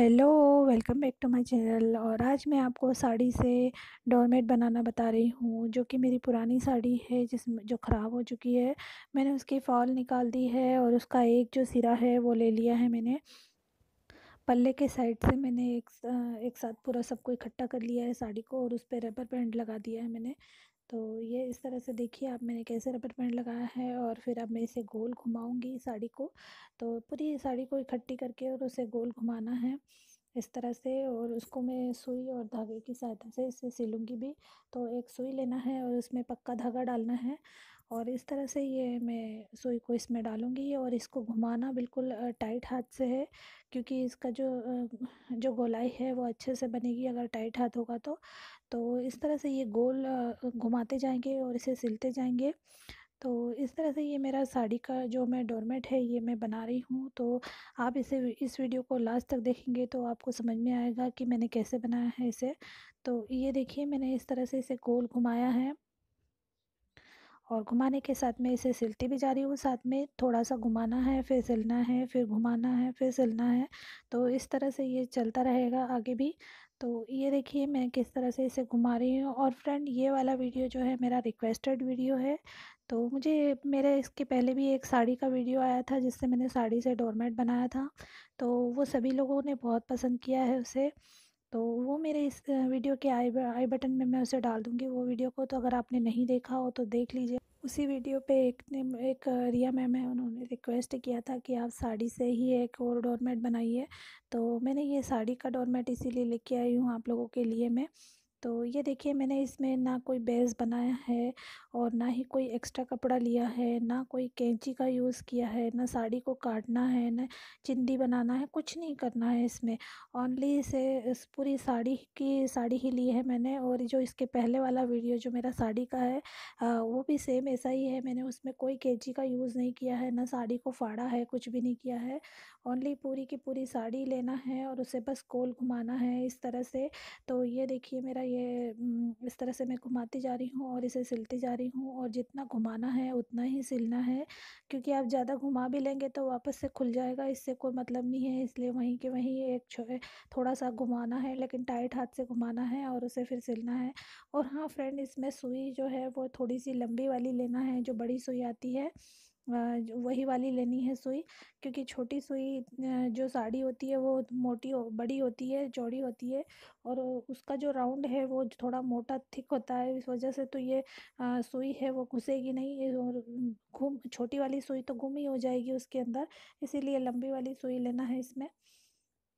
hello welcome back to my channel और आज मैं आपको साड़ी से डोरमेट बनाना बता रही हूँ जो कि मेरी पुरानी साड़ी है जिस जो ख़राब हो चुकी है मैंने उसकी फॉल निकाल दी है और उसका एक जो सिरा है वो ले लिया है मैंने पल्ले के साइड से मैंने एक एक साथ पूरा सबको इकट्ठा कर लिया है साड़ी को और उस पर रबर पेंट लगा दिया है मैंने तो ये इस तरह से देखिए आप मैंने कैसे रबर बैंड लगाया है और फिर अब मैं इसे गोल घुमाऊंगी साड़ी को तो पूरी साड़ी को इकट्ठी करके और उसे गोल घुमाना है इस तरह से और उसको मैं सुई और धागे की सहायता से इसे सिलूँगी भी तो एक सुई लेना है और उसमें पक्का धागा डालना है और इस तरह से ये मैं सुई को इसमें डालूँगी और इसको घुमाना बिल्कुल टाइट हाथ से है क्योंकि इसका जो जो गोलाई है वो अच्छे से बनेगी अगर टाइट हाथ होगा तो तो इस तरह से ये गोल घुमाते जाएंगे और इसे सिलते जाएंगे तो इस तरह से ये मेरा साड़ी का जो मैं डोरमेट है ये मैं बना रही हूँ तो आप इसे इस वीडियो को लास्ट तक देखेंगे तो आपको समझ में आएगा कि मैंने कैसे बनाया है इसे तो ये देखिए मैंने इस तरह से इसे गोल घुमाया है और घुमाने के साथ में इसे सिलती भी जा रही हूँ साथ में थोड़ा सा घुमाना है फिर सिलना है फिर घुमाना है फिर सिलना है तो इस तरह से ये चलता रहेगा आगे भी तो ये देखिए मैं किस तरह से इसे घुमा रही हूँ और फ्रेंड ये वाला वीडियो जो है मेरा रिक्वेस्टेड वीडियो है तो मुझे मेरे इसके पहले भी एक साड़ी का वीडियो आया था जिससे मैंने साड़ी से डोरमेट बनाया था तो वो सभी लोगों ने बहुत पसंद किया है उसे तो वो मेरे इस वीडियो के आई आई बटन में मैं उसे डाल दूँगी वो वीडियो को तो अगर आपने नहीं देखा हो तो देख लीजिए उसी वीडियो पे एक ने एक रिया मैम है उन्होंने रिक्वेस्ट किया था कि आप साड़ी से ही एक और डोरमेट बनाइए तो मैंने ये साड़ी का डोरमेट इसीलिए लेके आई हूँ आप लोगों के लिए मैं तो ये देखिए मैंने इसमें ना कोई बेस बनाया है और ना ही कोई एक्स्ट्रा कपड़ा लिया है ना कोई कैंची का यूज़ किया है ना साड़ी को काटना है ना चिंदी बनाना है कुछ नहीं करना है इसमें ओनली इसे इस पूरी साड़ी की साड़ी ही ली है मैंने और जो इसके पहले वाला वीडियो जो मेरा साड़ी का है आ, वो भी सेम ऐसा ही है मैंने उसमें कोई कैंची का यूज़ नहीं किया है ना साड़ी को फाड़ा है कुछ भी नहीं किया है ओनली पूरी की पूरी साड़ी लेना है और उसे बस गोल घुमाना है इस तरह से तो ये देखिए मेरा ये इस तरह से मैं घुमाती जा रही हूँ और इसे सिलती जा रही हूँ और जितना घुमाना है उतना ही सिलना है क्योंकि आप ज़्यादा घुमा भी लेंगे तो वापस से खुल जाएगा इससे कोई मतलब नहीं है इसलिए वहीं के वहीं एक थोड़ा सा घुमाना है लेकिन टाइट हाथ से घुमाना है और उसे फिर सिलना है और हाँ फ्रेंड इसमें सुई जो है वो थोड़ी सी लंबी वाली लेना है जो बड़ी सुई आती है वही वाली लेनी है सुई क्योंकि छोटी सुई जो साड़ी होती है वो मोटी हो, बड़ी होती है चौड़ी होती है और उसका जो राउंड है वो थोड़ा मोटा थिक होता है इस वजह से तो ये आ, सुई है वो घुसेगी नहीं और घूम छोटी वाली सुई तो घूम ही हो जाएगी उसके अंदर इसीलिए लंबी वाली सुई लेना है इसमें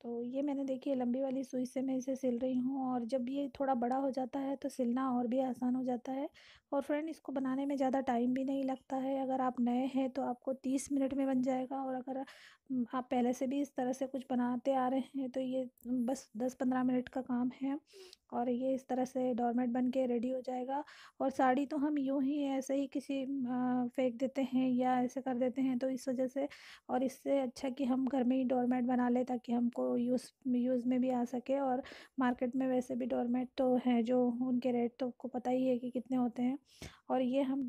तो ये मैंने देखिए लंबी वाली सुई से मैं इसे सिल रही हूँ और जब ये थोड़ा बड़ा हो जाता है तो सिलना और भी आसान हो जाता है और फ्रेंड इसको बनाने में ज़्यादा टाइम भी नहीं लगता है अगर आप नए हैं तो आपको तीस मिनट में बन जाएगा और अगर आप पहले से भी इस तरह से कुछ बनाते आ रहे हैं तो ये बस दस पंद्रह मिनट का काम है और ये इस तरह से डोरमेट बन के रेडी हो जाएगा और साड़ी तो हम यूँ ही ऐसे ही किसी फेंक देते हैं या ऐसे कर देते हैं तो इस वजह से और इससे अच्छा कि हम घर में ही डोरमेट बना लें ताकि हमको यूज़ यूज़ में भी आ सके और मार्केट में वैसे भी डोरमेट तो हैं जो उनके रेट तो आपको पता ही है कि कितने होते हैं और ये हम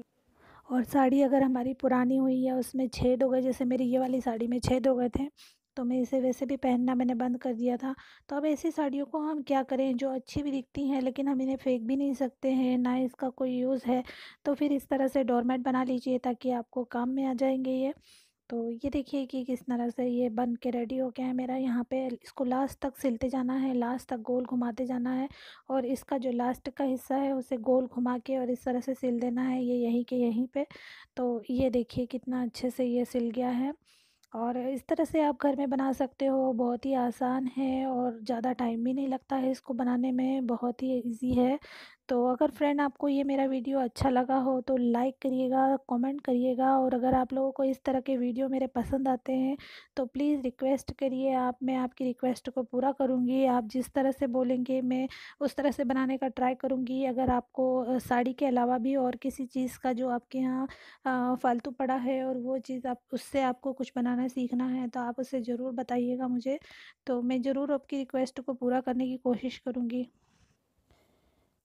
और साड़ी अगर हमारी पुरानी हुई है उसमें छेद हो गए जैसे मेरी ये वाली साड़ी में छेद हो गए थे तो मैं इसे वैसे भी पहनना मैंने बंद कर दिया था तो अब ऐसी साड़ियों को हम क्या करें जो अच्छी भी दिखती हैं लेकिन हम इन्हें फेंक भी नहीं सकते हैं ना इसका कोई यूज़ है तो फिर इस तरह से डोरमेट बना लीजिए ताकि आपको काम में आ जाएंगे ये तो ये देखिए कि किस तरह से ये बन के रेडी हो गया है मेरा यहाँ पे इसको लास्ट तक सिलते जाना है लास्ट तक गोल घुमाते जाना है और इसका जो लास्ट का हिस्सा है उसे गोल घुमा के और इस तरह से सिल देना है ये यहीं के यहीं पे तो ये देखिए कितना अच्छे से ये सिल गया है और इस तरह से आप घर में बना सकते हो बहुत ही आसान है और ज़्यादा टाइम भी नहीं लगता है इसको बनाने में बहुत ही ईजी है तो अगर फ्रेंड आपको ये मेरा वीडियो अच्छा लगा हो तो लाइक करिएगा कमेंट करिएगा और अगर आप लोगों को इस तरह के वीडियो मेरे पसंद आते हैं तो प्लीज़ रिक्वेस्ट करिए आप मैं आपकी रिक्वेस्ट को पूरा करूँगी आप जिस तरह से बोलेंगे मैं उस तरह से बनाने का ट्राई करूँगी अगर आपको साड़ी के अलावा भी और किसी चीज़ का जो आपके यहाँ फालतू पड़ा है और वो चीज़ आप उससे आपको कुछ बनाना सीखना है तो आप उसे ज़रूर बताइएगा मुझे तो मैं ज़रूर आपकी रिक्वेस्ट को पूरा करने की कोशिश करूँगी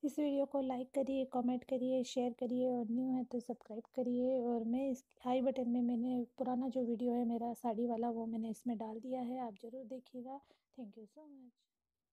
इस वीडियो को लाइक करिए कमेंट करिए शेयर करिए और न्यू है तो सब्सक्राइब करिए और मैं इस आई बटन में मैंने पुराना जो वीडियो है मेरा साड़ी वाला वो मैंने इसमें डाल दिया है आप ज़रूर देखिएगा थैंक यू सो मच